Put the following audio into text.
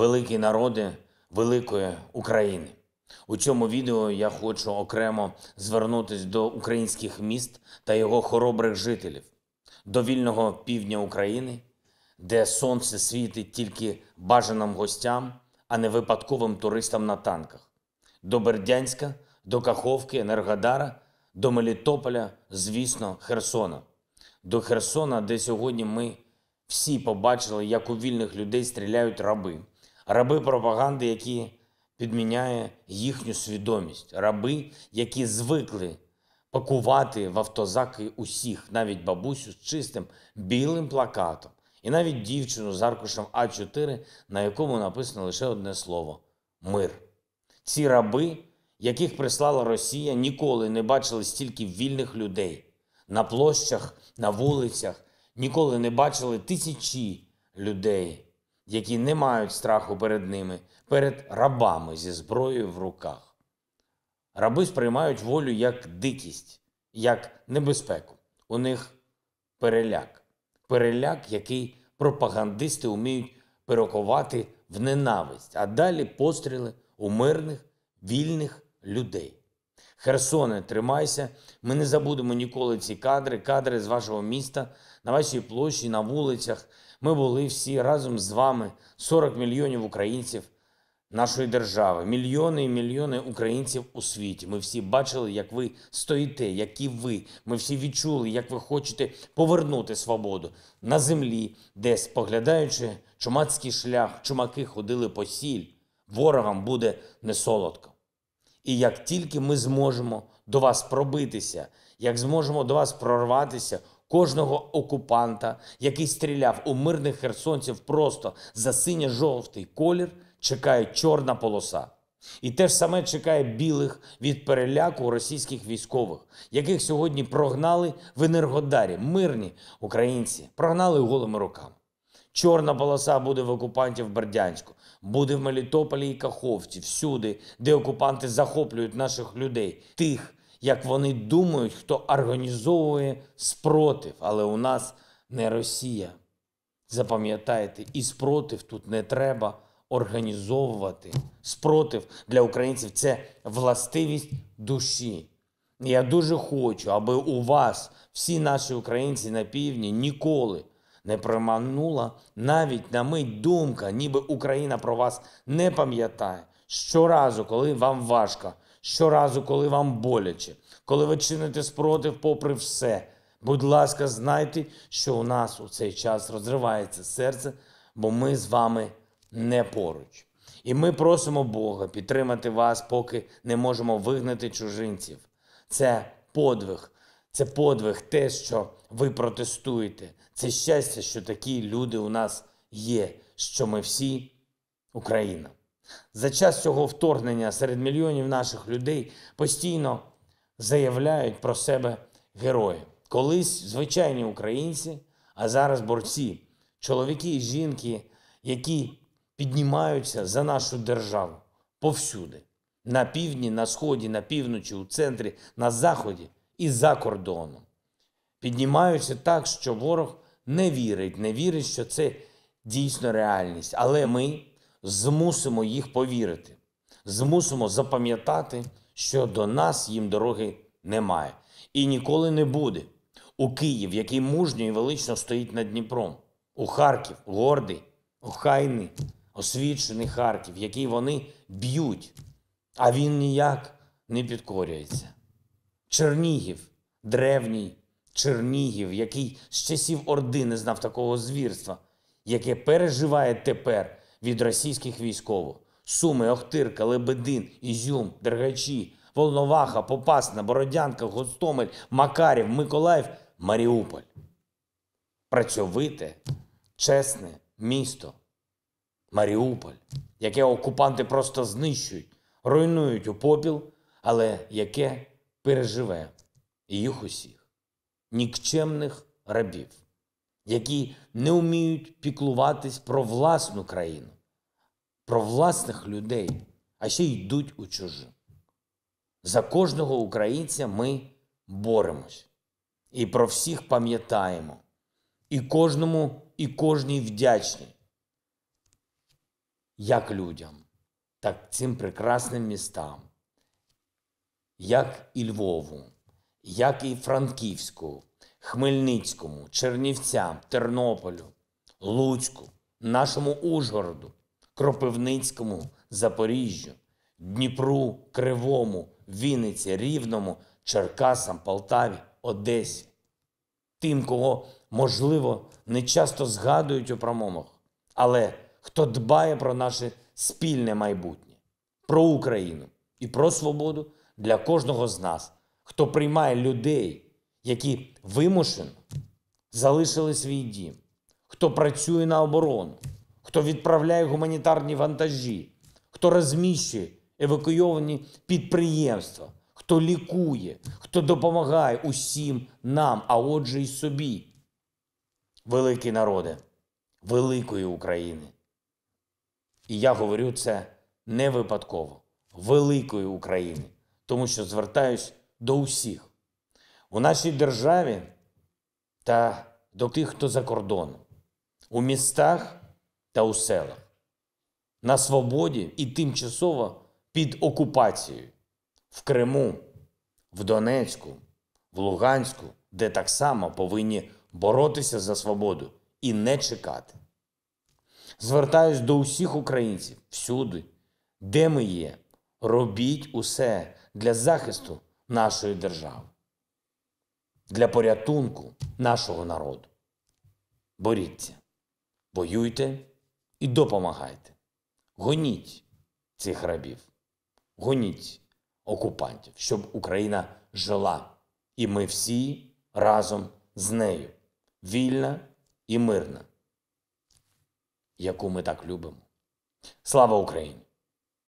великі народи великої України. У цьому відео я хочу окремо звернутися до українських міст та його хоробрих жителів, до вільного півдня України, де сонце світить тільки бажаним гостям, а не випадковим туристам на танках, до Бердянська, до Каховки, Енергодара, до Мелітополя, звісно, Херсона. До Херсона, де сьогодні ми всі побачили, як у вільних людей стріляють раби раби пропаганди, які підміняє їхню свідомість, раби, які звикли пакувати в автозаки усіх, навіть бабусю з чистим білим плакатом, і навіть дівчину з аркушем А4, на якому написано лише одне слово мир. Ці раби, яких прислала Росія, ніколи не бачили стільки вільних людей на площах, на вулицях, ніколи не бачили тисячі людей які не мають страху перед ними, перед рабами зі зброєю в руках. Раби сприймають волю як дикість, як небезпеку. У них переляк. Переляк, який пропагандисти вміють перекувати в ненависть, а далі постріли у мирних, вільних людей. Херсоне, тримайся, ми не забудемо ніколи ці кадри, кадри з вашого міста, на вашій площі, на вулицях, ми були всі разом з вами, 40 мільйонів українців нашої держави, мільйони і мільйони українців у світі. Ми всі бачили, як ви стоїте, які ви. Ми всі відчули, як ви хочете повернути свободу на землі, де, споглядаючи чумацький шлях, чумаки ходили по сіль. Ворогам буде не солодко. І як тільки ми зможемо до вас пробитися, як зможемо до вас прорватися, Кожного окупанта, який стріляв у мирних херсонців просто за синьо-жовтий колір, чекає чорна полоса. І те ж саме чекає білих від переляку російських військових, яких сьогодні прогнали в Енергодарі, мирні українці, прогнали голими руками. Чорна полоса буде в окупантів Бердянську, буде в Мелітополі і Каховці, всюди, де окупанти захоплюють наших людей, тих, як вони думають, хто організовує спротив, але у нас не Росія. Запам'ятайте, і спротив тут не треба організовувати. Спротив для українців це властивість душі. Я дуже хочу, аби у вас, всі наші українці на півдні, ніколи не проманула навіть на мить думка, ніби Україна про вас не пам'ятає. Щоразу, коли вам важко, щоразу, коли вам боляче, коли ви чините спротив, попри все. Будь ласка, знайте, що у нас у цей час розривається серце, бо ми з вами не поруч. І ми просимо Бога підтримати вас, поки не можемо вигнати чужинців. Це подвиг, це подвиг, те, що ви протестуєте. Це щастя, що такі люди у нас є, що ми всі Україна. За час цього вторгнення серед мільйонів наших людей постійно заявляють про себе герої. Колись звичайні українці, а зараз борці, чоловіки і жінки, які піднімаються за нашу державу повсюди. На півдні, на сході, на півночі, у центрі, на заході і за кордоном. Піднімаються так, що ворог не вірить, не вірить, що це дійсно реальність. Але ми змусимо їх повірити, змусимо запам'ятати, що до нас їм дороги немає і ніколи не буде. У Київ, який мужньо і велично стоїть над Дніпром, у Харків, гордий, охайний, освічений Харків, який вони б'ють, а він ніяк не підкорюється. Чернігів, древній Чернігів, який з часів Орди не знав такого звірства, яке переживає тепер від російських військових. Суми, Охтирка, Лебедин, Ізюм, Дергачі, Волноваха, Попасна, Бородянка, Гостомель, Макарів, Миколаїв, Маріуполь. Працьовите, чесне місто. Маріуполь, яке окупанти просто знищують, руйнують у попіл, але яке переживе і їх усіх нікчемних рабів які не вміють піклуватись про власну країну, про власних людей, а ще йдуть у чужу. За кожного українця ми боремось і про всіх пам'ятаємо, і кожному, і кожній вдячні. Як людям, так цим прекрасним містам, як і Львову, як і Франківську, Хмельницькому, Чернівцям, Тернополю, Луцьку, нашому Ужгороду, Кропивницькому, Запоріжжю, Дніпру, Кривому, Вінниці, Рівному, Черкасам, Полтаві, Одесі. Тим, кого, можливо, не часто згадують у промовах, але хто дбає про наше спільне майбутнє, про Україну і про свободу для кожного з нас, хто приймає людей які вимушено залишили свій дім, хто працює на оборону, хто відправляє гуманітарні вантажі, хто розміщує евакуйовані підприємства, хто лікує, хто допомагає усім нам, а отже, й собі. Великі народи, великої України. І я говорю це не випадково, великої України, тому що звертаюсь до усіх у нашій державі та до тих, хто за кордоном, у містах та у селах, на свободі і тимчасово під окупацією в Криму, в Донецьку, в Луганську, де так само повинні боротися за свободу і не чекати. Звертаюсь до усіх українців всюди, де ми є, робіть усе для захисту нашої держави для порятунку нашого народу. Боріться, воюйте і допомагайте. Гоніть цих рабів, гоніть окупантів, щоб Україна жила. І ми всі разом з нею. Вільна і мирна, яку ми так любимо. Слава Україні!